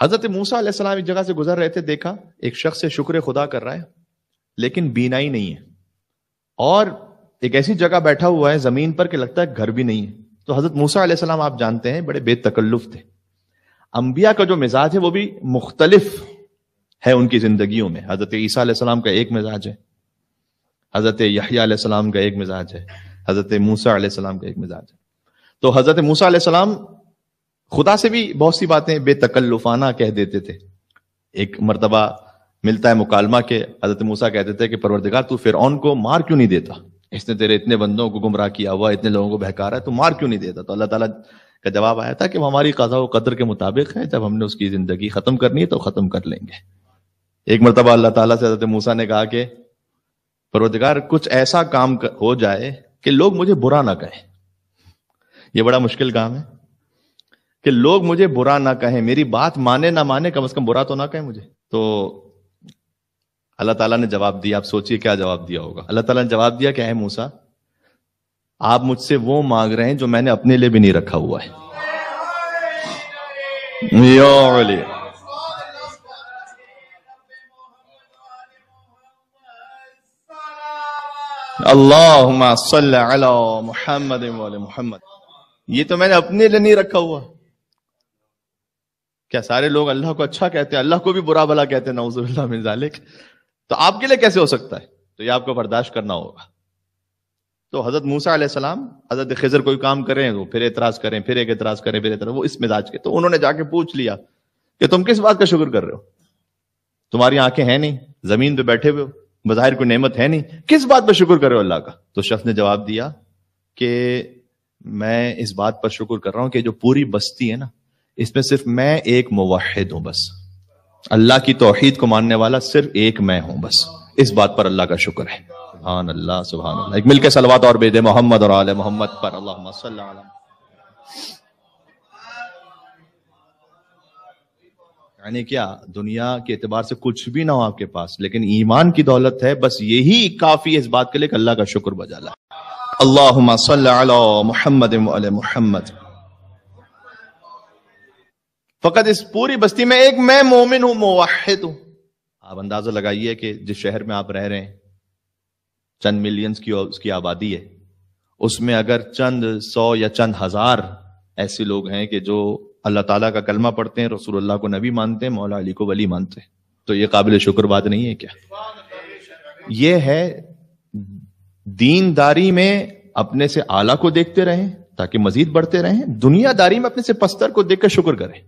हजरत मूसा सलाम एक जगह से गुजर रहे थे देखा एक शख्स से शुक्र खुदा कर रहा है लेकिन बीना ही नहीं है और एक ऐसी जगह बैठा हुआ है जमीन पर कि लगता है घर भी नहीं है तो हजरत मूसा सलाम आप जानते हैं बड़े बेतकल्लुफ थे अंबिया का जो मिजाज है वो भी मुख्तलिफ है उनकी जिंदगियों में हजरत ईसा सलाम का एक मिजाज है हजरत यही सलाम का एक मिजाज है हजरत मूसा सलाम का एक मिजाज है तो हजरत मूसा सलाम खुदा से भी बहुत सी बातें बेतकल्लुफाना कह देते थे एक मरतबा मिलता है मुकालमा के हजरत मूसा कहते थे कि परवरदिगार तू फिर को मार क्यों नहीं देता इसने तेरे इतने बंदों को गुमराह किया हुआ इतने लोगों को बहका रहा है तो मार क्यों नहीं देता तो अल्लाह ताला का जवाब आया था कि वो हमारी कजा व कदर के मुताबिक है जब हमने उसकी जिंदगी खत्म करनी है तो खत्म कर लेंगे एक मरतबा अल्लाह ताला से हजरत मूसा ने कहा कि परवरदिगार कुछ ऐसा काम हो जाए कि लोग मुझे बुरा ना कहें ये बड़ा मुश्किल काम है कि लोग मुझे बुरा ना कहें मेरी बात माने ना माने कम से कम बुरा तो ना कहें मुझे तो अल्लाह ताला ने जवाब दिया आप सोचिए क्या जवाब दिया होगा अल्लाह ताला ने जवाब दिया क्या है मूसा आप मुझसे वो मांग रहे हैं जो मैंने अपने लिए भी नहीं रखा हुआ है अल्लाह मोहम्मद मोहम्मद ये तो मैंने अपने लिए नहीं रखा हुआ क्या सारे लोग अल्लाह को अच्छा कहते हैं अल्लाह को भी बुरा भला कहते हैं नवजुल्ला मिजालिक तो आपके लिए कैसे हो सकता है तो ये आपको बर्दाश्त करना होगा तो हजरत मूसा सलाम हजरत खजर कोई काम करें तो फिर एतराज करें फिर एक एतराज करें फिर एतराज वो इस मिजाज के तो उन्होंने जाके पूछ लिया कि तुम किस बात का शुक्र कर रहे हो तुम्हारी आंखें हैं नहीं जमीन पे बैठे हुए हो बाहर कोई नेमत है नहीं किस बात पर शुक्र कर रहे हो अल्लाह का तो शख्स ने जवाब दिया कि मैं इस बात पर शुक्र कर रहा हूं कि जो पूरी बस्ती है ना इसमें सिर्फ मैं एक मुवहद हूं बस अल्लाह की तोहहीद को मानने वाला सिर्फ एक मैं हूं बस इस बात पर अल्लाह का शुक्र है सुबहान अल्लाह सुबहान अल्लाह एक मिलकर सलवा और बेदे मोहम्मद और आल मोहम्मद पर अल्लाह यानी क्या दुनिया के एतबार से कुछ भी ना हो आपके पास लेकिन ईमान की दौलत है बस यही काफी है इस बात के लिए अल्लाह का शुक्र बजाला अल्लाह मोहम्मद मोहम्मद फकत इस पूरी बस्ती में एक मैं मोमिन हूं मुवाहिद हूं आप अंदाजा लगाइए कि जिस शहर में आप रह रहे हैं चंद मिलियंस की उसकी आबादी है उसमें अगर चंद सौ या चंद हजार ऐसे लोग हैं कि जो अल्लाह ताला का कलमा पढ़ते हैं रसूलुल्लाह को नबी मानते हैं मौला अली को वली मानते हैं तो ये काबिल शुक्र बात नहीं है क्या ये है दीनदारी में अपने से आला को देखते रहें ताकि मजीद बढ़ते रहें दुनियादारी में अपने से पस्तर को देखकर शुक्र करें